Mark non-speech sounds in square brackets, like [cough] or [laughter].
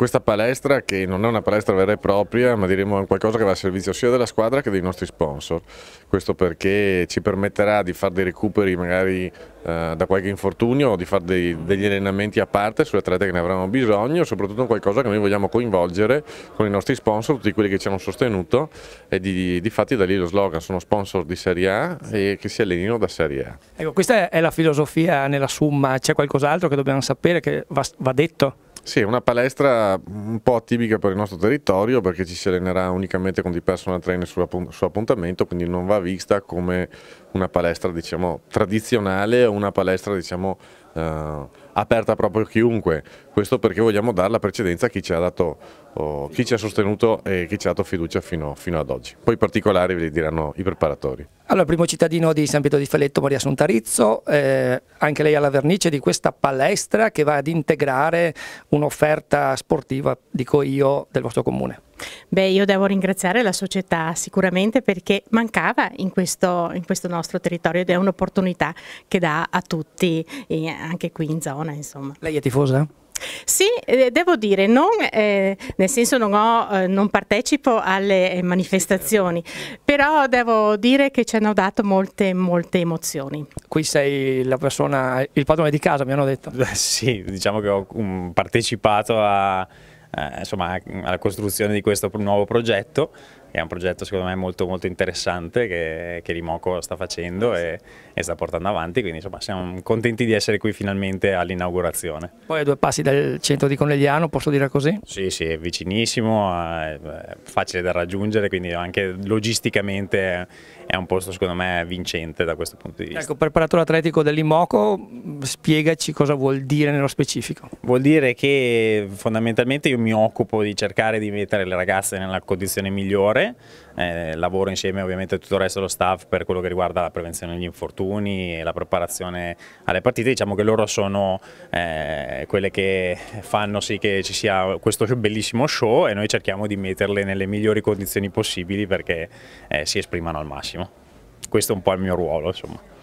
questa palestra che non è una palestra vera e propria ma diremo qualcosa che va a servizio sia della squadra che dei nostri sponsor, questo perché ci permetterà di fare dei recuperi magari eh, da qualche infortunio o di fare dei, degli allenamenti a parte sulle atlete che ne avranno bisogno, soprattutto qualcosa che noi vogliamo coinvolgere con i nostri sponsor, tutti quelli che ci hanno sostenuto e di, di fatti da lì lo slogan sono sponsor di Serie A e che si allenino da Serie A. Ecco, questa è la filosofia nella summa, c'è qualcos'altro che dobbiamo sapere che va, va detto? Sì, una palestra un po' atipica per il nostro territorio perché ci si allenerà unicamente con di personal trainer su, su appuntamento, quindi non va vista come una palestra diciamo, tradizionale o una palestra diciamo, eh, aperta proprio a chiunque, questo perché vogliamo dare la precedenza a chi ci ha, dato, oh, chi ci ha sostenuto e chi ci ha dato fiducia fino, fino ad oggi. Poi i particolari ve li diranno i preparatori. Allora, primo cittadino di San Pietro di Felletto, Maria Sontarizzo, eh, anche lei ha la vernice di questa palestra che va ad integrare un'offerta sportiva, dico io, del vostro comune. Beh, io devo ringraziare la società sicuramente perché mancava in questo, in questo nostro territorio ed è un'opportunità che dà a tutti, eh, anche qui in zona. Insomma. Lei è tifosa? Sì, eh, devo dire, non, eh, nel senso non, ho, eh, non, partecipo alle eh, manifestazioni, però devo dire che ci hanno dato molte, molte emozioni. Qui sei la persona, il padrone di casa, mi hanno detto. [laughs] Sì, diciamo che ho mm, partecipato a eh, insomma, alla costruzione di questo nuovo progetto che è un progetto secondo me molto, molto interessante che, che Rimoco sta facendo e, e, sta portando avanti, quindi insomma siamo contenti di essere qui finalmente all'inaugurazione. Poi a due passi dal centro di Conegliano, posso dire così? Sì, sì, è vicinissimo, eh, è facile da raggiungere, quindi anche logisticamente è un posto secondo me vincente da questo punto di vista. Ecco, preparatore atletico dell'Imoco, spiegaci cosa vuol dire nello specifico. Vuol dire che fondamentalmente io mi occupo di cercare di mettere le ragazze nella condizione migliore, eh, lavoro insieme ovviamente a tutto il resto dello staff per quello che riguarda la prevenzione degli infortuni e la preparazione alle partite, diciamo che loro sono eh, quelle che fanno sì che ci sia questo bellissimo show e noi cerchiamo di metterle nelle migliori condizioni possibili perché eh, si esprimano al massimo. Questo è un po' il mio ruolo, insomma.